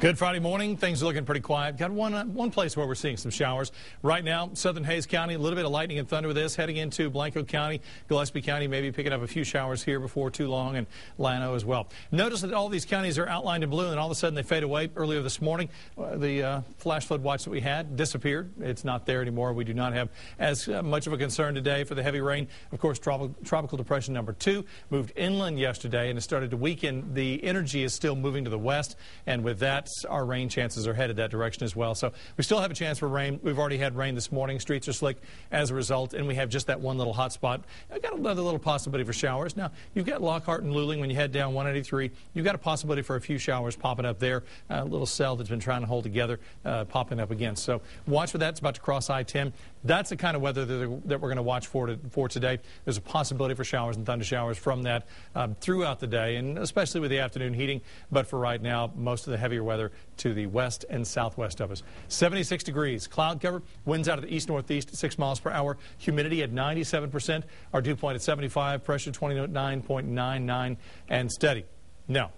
Good Friday morning. Things are looking pretty quiet. Got one uh, one place where we're seeing some showers. Right now, southern Hays County, a little bit of lightning and thunder with this. Heading into Blanco County, Gillespie County, maybe picking up a few showers here before too long, and Llano as well. Notice that all these counties are outlined in blue, and all of a sudden they fade away. Earlier this morning, uh, the uh, flash flood watch that we had disappeared. It's not there anymore. We do not have as uh, much of a concern today for the heavy rain. Of course, trop tropical depression number two moved inland yesterday, and it started to weaken. The energy is still moving to the west, and with that, that's our rain chances are headed that direction as well. So we still have a chance for rain. We've already had rain this morning. Streets are slick as a result, and we have just that one little hot spot. I've got another little possibility for showers. Now, you've got Lockhart and Luling when you head down 183. You've got a possibility for a few showers popping up there. A little cell that's been trying to hold together uh, popping up again. So watch for that. It's about to cross I-10. That's the kind of weather that, we're going to watch for, to, for today. There's a possibility for showers and thunder showers from that um, throughout the day, and especially with the afternoon heating. But for right now, most of the heavier weather weather to the west and southwest of us. 76 degrees, cloud cover, winds out of the east-northeast 6 miles per hour, humidity at 97%, our dew point at 75, pressure 29.99, and steady. Now,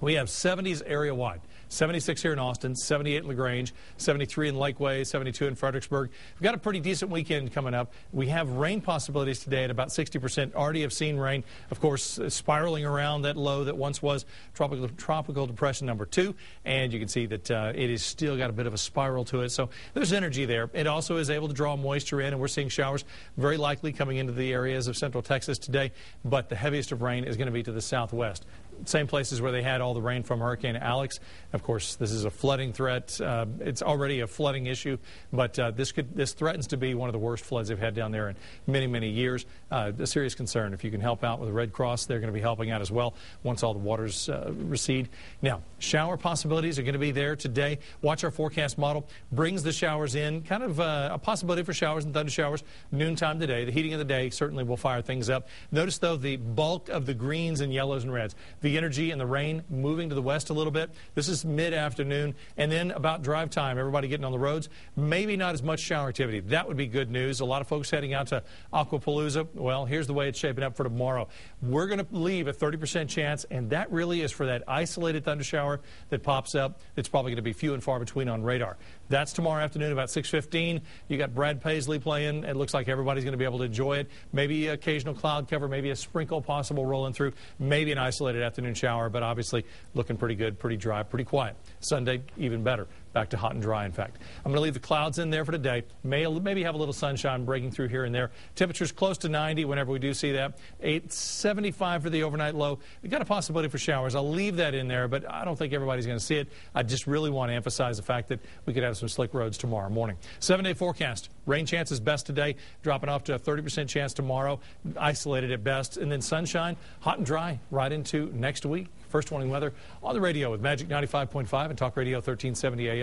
we have 70s area-wide. 76 here in Austin, 78 in LaGrange, 73 in Lakeway, 72 in Fredericksburg. We've got a pretty decent weekend coming up. We have rain possibilities today at about 60%. Already have seen rain, of course, uh, spiraling around that low that once was tropical, tropical depression number two. And you can see that uh, it has still got a bit of a spiral to it. So there's energy there. It also is able to draw moisture in, and we're seeing showers very likely coming into the areas of central Texas today. But the heaviest of rain is going to be to the southwest same places where they had all the rain from Hurricane Alex. Of course, this is a flooding threat. Uh, it's already a flooding issue, but uh, this could this threatens to be one of the worst floods they've had down there in many, many years. Uh, a serious concern. If you can help out with the Red Cross, they're going to be helping out as well once all the waters uh, recede. Now, shower possibilities are going to be there today. Watch our forecast model brings the showers in, kind of uh, a possibility for showers and thunder showers noontime today. The heating of the day certainly will fire things up. Notice though the bulk of the greens and yellows and reds. The the energy and the rain moving to the west a little bit. This is mid-afternoon. And then about drive time, everybody getting on the roads. Maybe not as much shower activity. That would be good news. A lot of folks heading out to Aquapalooza. Well, here's the way it's shaping up for tomorrow. We're going to leave a 30% chance, and that really is for that isolated thundershower that pops up. It's probably going to be few and far between on radar. That's tomorrow afternoon about 6.15. You got Brad Paisley playing. It looks like everybody's going to be able to enjoy it. Maybe occasional cloud cover, maybe a sprinkle possible rolling through, maybe an isolated afternoon afternoon shower, but obviously looking pretty good, pretty dry, pretty quiet. Sunday, even better back to hot and dry, in fact. I'm going to leave the clouds in there for today. May, maybe have a little sunshine breaking through here and there. Temperatures close to 90 whenever we do see that. 875 for the overnight low. We've got a possibility for showers. I'll leave that in there, but I don't think everybody's going to see it. I just really want to emphasize the fact that we could have some slick roads tomorrow morning. Seven-day forecast. Rain chance is best today, dropping off to a 30% chance tomorrow, isolated at best. And then sunshine, hot and dry, right into next week. First warning weather on the radio with Magic 95.5 and Talk Radio 1370 AM.